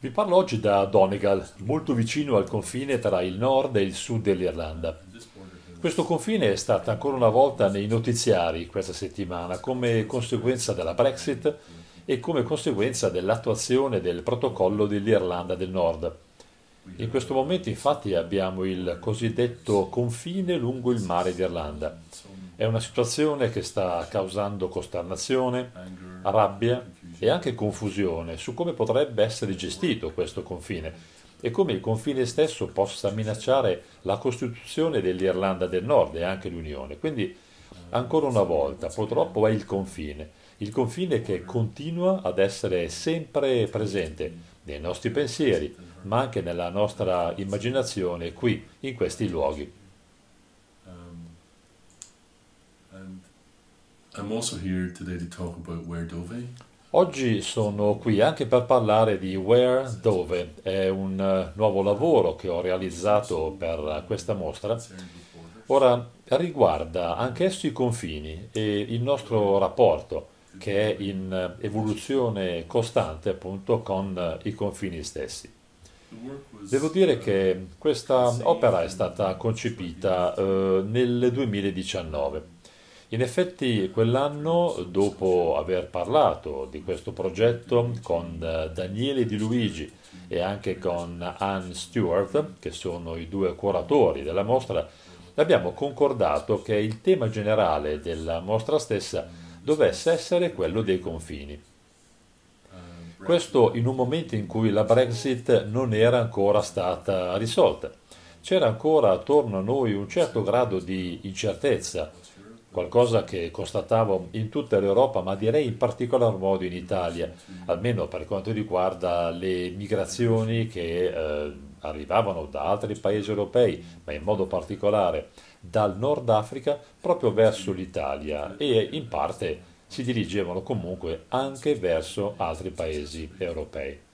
Vi parlo oggi da Donegal, molto vicino al confine tra il nord e il sud dell'Irlanda. Questo confine è stato ancora una volta nei notiziari questa settimana come conseguenza della Brexit e come conseguenza dell'attuazione del protocollo dell'Irlanda del Nord. In questo momento infatti abbiamo il cosiddetto confine lungo il mare d'Irlanda. È una situazione che sta causando costernazione, rabbia e anche confusione su come potrebbe essere gestito questo confine e come il confine stesso possa minacciare la Costituzione dell'Irlanda del Nord e anche l'Unione. Quindi, ancora una volta, purtroppo è il confine, il confine che continua ad essere sempre presente nei nostri pensieri, ma anche nella nostra immaginazione qui, in questi luoghi. Um, I'm also here today to talk about Dove. Oggi sono qui anche per parlare di Where Dove, è un eh, nuovo lavoro che ho realizzato per questa mostra. Ora riguarda anch'esso i confini e il nostro rapporto che è in eh, evoluzione costante appunto con eh, i confini stessi. Devo dire che questa opera è stata concepita eh, nel 2019 in effetti quell'anno, dopo aver parlato di questo progetto con eh, Daniele Di Luigi e anche con Anne Stewart, che sono i due curatori della mostra, abbiamo concordato che il tema generale della mostra stessa dovesse essere quello dei confini. Questo in un momento in cui la Brexit non era ancora stata risolta. C'era ancora attorno a noi un certo grado di incertezza qualcosa che constatavo in tutta l'Europa, ma direi in particolar modo in Italia, almeno per quanto riguarda le migrazioni che eh, arrivavano da altri paesi europei, ma in modo particolare dal Nord Africa proprio verso l'Italia e in parte si dirigevano comunque anche verso altri paesi europei.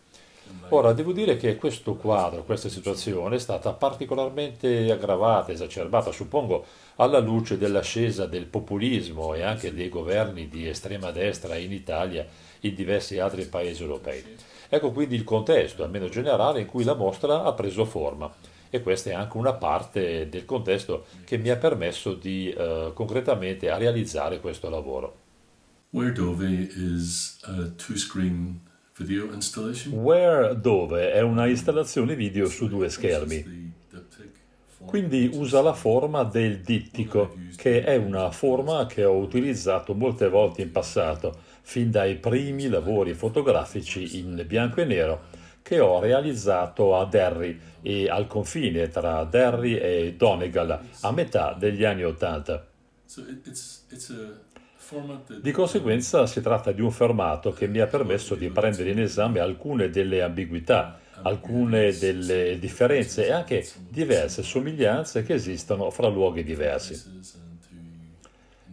Ora, devo dire che questo quadro, questa situazione è stata particolarmente aggravata, esacerbata, suppongo, alla luce dell'ascesa del populismo e anche dei governi di estrema destra in Italia e in diversi altri paesi europei. Ecco quindi il contesto, almeno generale, in cui la mostra ha preso forma e questa è anche una parte del contesto che mi ha permesso di eh, concretamente realizzare questo lavoro. Where Dove is a two-screen Where Dove è una installazione video su due schermi. Quindi usa la forma del dittico, che è una forma che ho utilizzato molte volte in passato, fin dai primi lavori fotografici in bianco e nero che ho realizzato a Derry e al confine tra Derry e Donegal a metà degli anni Ottanta. Di conseguenza si tratta di un formato che mi ha permesso di prendere in esame alcune delle ambiguità, alcune delle differenze e anche diverse somiglianze che esistono fra luoghi diversi.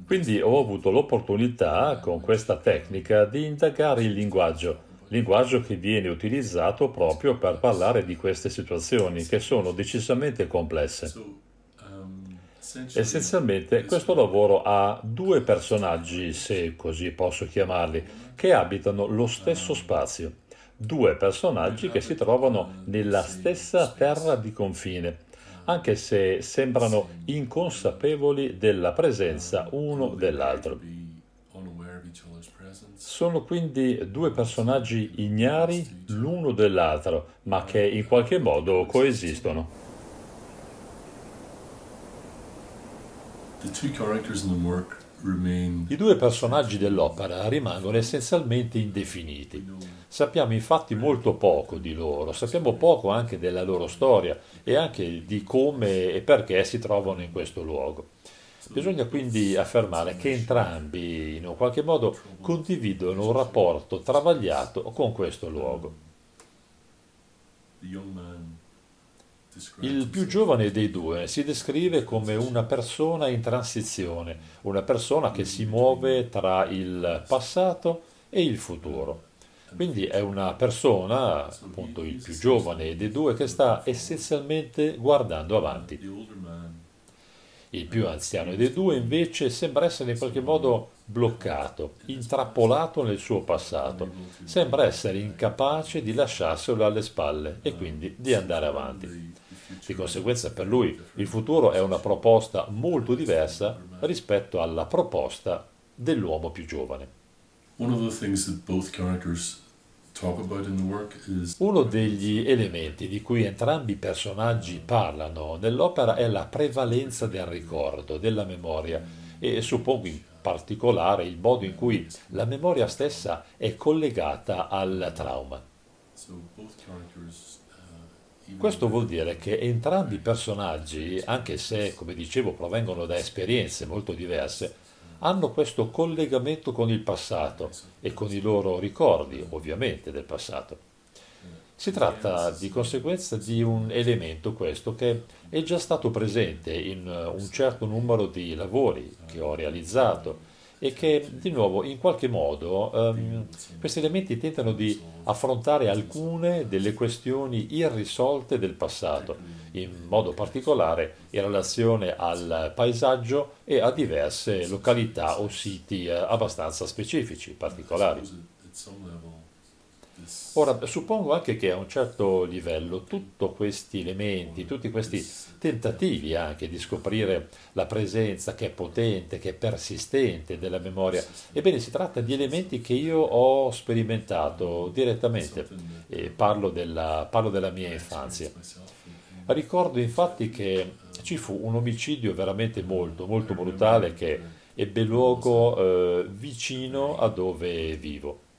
Quindi ho avuto l'opportunità con questa tecnica di indagare il linguaggio, linguaggio che viene utilizzato proprio per parlare di queste situazioni che sono decisamente complesse. Essenzialmente questo lavoro ha due personaggi, se così posso chiamarli, che abitano lo stesso spazio, due personaggi che si trovano nella stessa terra di confine anche se sembrano inconsapevoli della presenza uno dell'altro. Sono quindi due personaggi ignari l'uno dell'altro, ma che in qualche modo coesistono. I due personaggi dell'opera rimangono essenzialmente indefiniti. Sappiamo infatti molto poco di loro, sappiamo poco anche della loro storia e anche di come e perché si trovano in questo luogo. Bisogna quindi affermare che entrambi in un qualche modo condividono un rapporto travagliato con questo luogo. Il più giovane dei due si descrive come una persona in transizione, una persona che si muove tra il passato e il futuro. Quindi è una persona, appunto il più giovane dei due, che sta essenzialmente guardando avanti. Il più anziano dei due invece sembra essere in qualche modo bloccato, intrappolato nel suo passato, sembra essere incapace di lasciarselo alle spalle e quindi di andare avanti. Di conseguenza per lui il futuro è una proposta molto diversa rispetto alla proposta dell'uomo più giovane. Uno degli elementi di cui entrambi i personaggi parlano nell'opera è la prevalenza del ricordo, della memoria e suppongo in particolare il modo in cui la memoria stessa è collegata al trauma. Questo vuol dire che entrambi i personaggi, anche se, come dicevo, provengono da esperienze molto diverse, hanno questo collegamento con il passato e con i loro ricordi, ovviamente, del passato. Si tratta di conseguenza di un elemento questo che è già stato presente in eh, un certo numero di lavori che ho realizzato e che di nuovo in qualche modo um, questi elementi tentano di affrontare alcune delle questioni irrisolte del passato, in modo particolare in relazione al paesaggio e a diverse località o siti eh, abbastanza specifici, particolari. Ora, suppongo anche che a un certo livello tutti questi elementi, tutti questi tentativi anche di scoprire la presenza che è potente, che è persistente della memoria, ebbene si tratta di elementi che io ho sperimentato direttamente, eh, parlo, della, parlo della mia infanzia. Ricordo infatti che ci fu un omicidio veramente molto, molto brutale che ebbe luogo eh, vicino a dove vivo.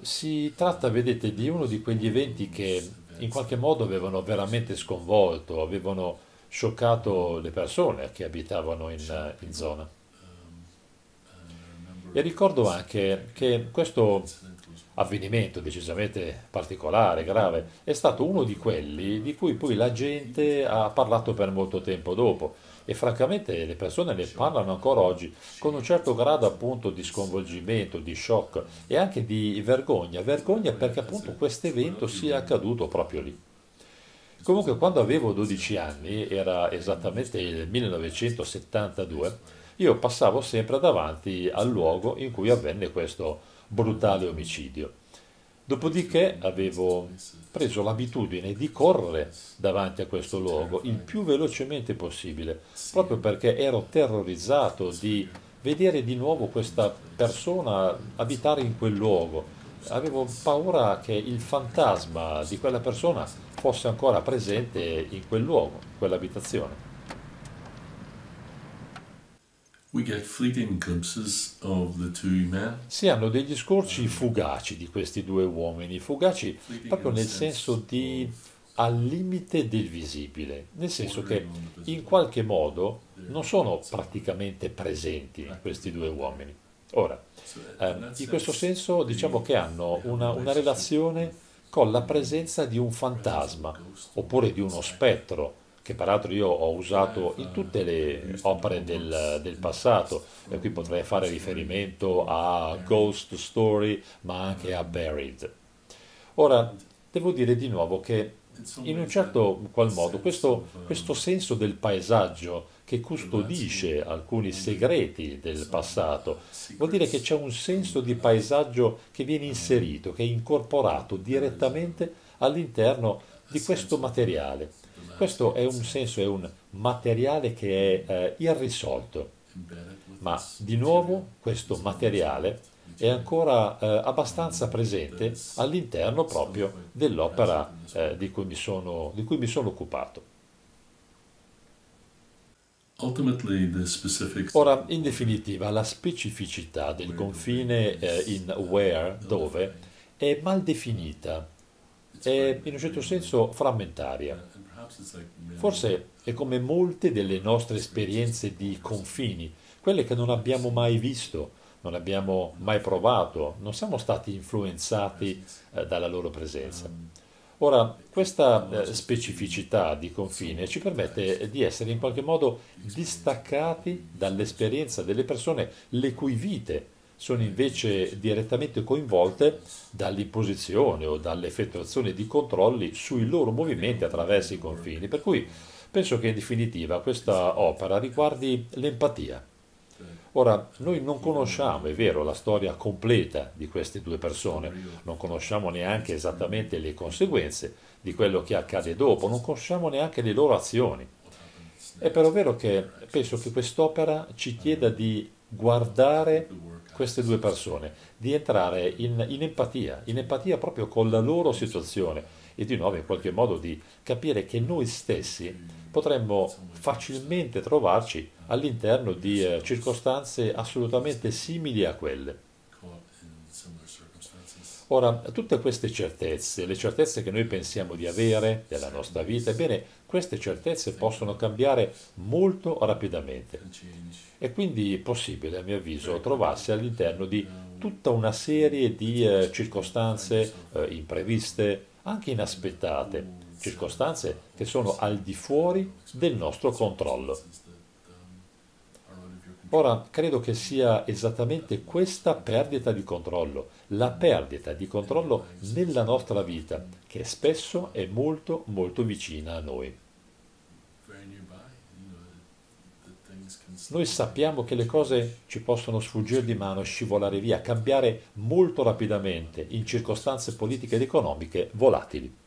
Si tratta, vedete, di uno di quegli eventi che in qualche modo avevano veramente sconvolto, avevano scioccato le persone che abitavano in, in zona. E ricordo anche che questo avvenimento decisamente particolare, grave, è stato uno di quelli di cui poi la gente ha parlato per molto tempo dopo e francamente le persone ne parlano ancora oggi con un certo grado appunto di sconvolgimento, di shock e anche di vergogna, vergogna eh, perché eh, appunto questo evento sia accaduto proprio lì. Comunque quando avevo 12 anni, era esattamente il 1972, io passavo sempre davanti al luogo in cui avvenne questo brutale omicidio Dopodiché avevo preso l'abitudine di correre davanti a questo luogo il più velocemente possibile, proprio perché ero terrorizzato di vedere di nuovo questa persona abitare in quel luogo. Avevo paura che il fantasma di quella persona fosse ancora presente in quel luogo, in quell'abitazione. Si hanno dei discorsi um, fugaci di questi due uomini, fugaci proprio nel senso di al limite del visibile, nel senso che in qualche modo non sono praticamente presenti questi due uomini. Ora, eh, in questo senso diciamo che hanno una, una relazione con la presenza di un fantasma oppure di uno spettro che peraltro io ho usato eh, in tutte le eh, opere del, del passato, e qui potrei fare riferimento a eh. Ghost Story, ma anche a Buried. Ora, devo dire di nuovo che in un certo qual modo questo, questo senso del paesaggio che custodisce alcuni mm. segreti del passato vuol dire che c'è un senso di paesaggio che viene inserito, che è incorporato direttamente all'interno di questo materiale questo è un senso, è un materiale che è eh, irrisolto, ma di nuovo questo materiale è ancora eh, abbastanza presente all'interno proprio dell'opera eh, di, cui sono, di cui mi sono occupato. Ora, in definitiva, la specificità del confine eh, in where, dove, è mal definita, è in un certo senso frammentaria. Eh, Forse è come molte delle nostre esperienze di confini, quelle che non abbiamo mai visto, non abbiamo mai provato, non siamo stati influenzati eh, dalla loro presenza. Um, Ora, questa eh, specificità di confine ci permette di essere in qualche modo distaccati dall'esperienza delle persone le cui vite sono invece direttamente coinvolte dall'imposizione o dall'effettuazione di controlli sui loro movimenti attraverso i confini. Per cui penso che in definitiva questa opera riguardi l'empatia. Ora, noi non conosciamo, è vero, la storia completa di queste due persone, non conosciamo neanche esattamente le conseguenze di quello che accade dopo, non conosciamo neanche le loro azioni. È però vero che penso che quest'opera ci chieda di guardare queste due persone, di entrare in, in, empatia, in empatia proprio con la loro situazione e di nuovo in qualche modo di capire che noi stessi potremmo facilmente trovarci all'interno di eh, circostanze assolutamente simili a quelle. Ora, tutte queste certezze, le certezze che noi pensiamo di avere della nostra vita, ebbene, queste certezze possono cambiare molto rapidamente. E quindi è possibile, a mio avviso, trovarsi all'interno di tutta una serie di eh, circostanze eh, impreviste, anche inaspettate, circostanze che sono al di fuori del nostro controllo. Ora, credo che sia esattamente questa perdita di controllo, la perdita di controllo nella nostra vita, che spesso è molto molto vicina a noi. Noi sappiamo che le cose ci possono sfuggire di mano, scivolare via, cambiare molto rapidamente in circostanze politiche ed economiche volatili.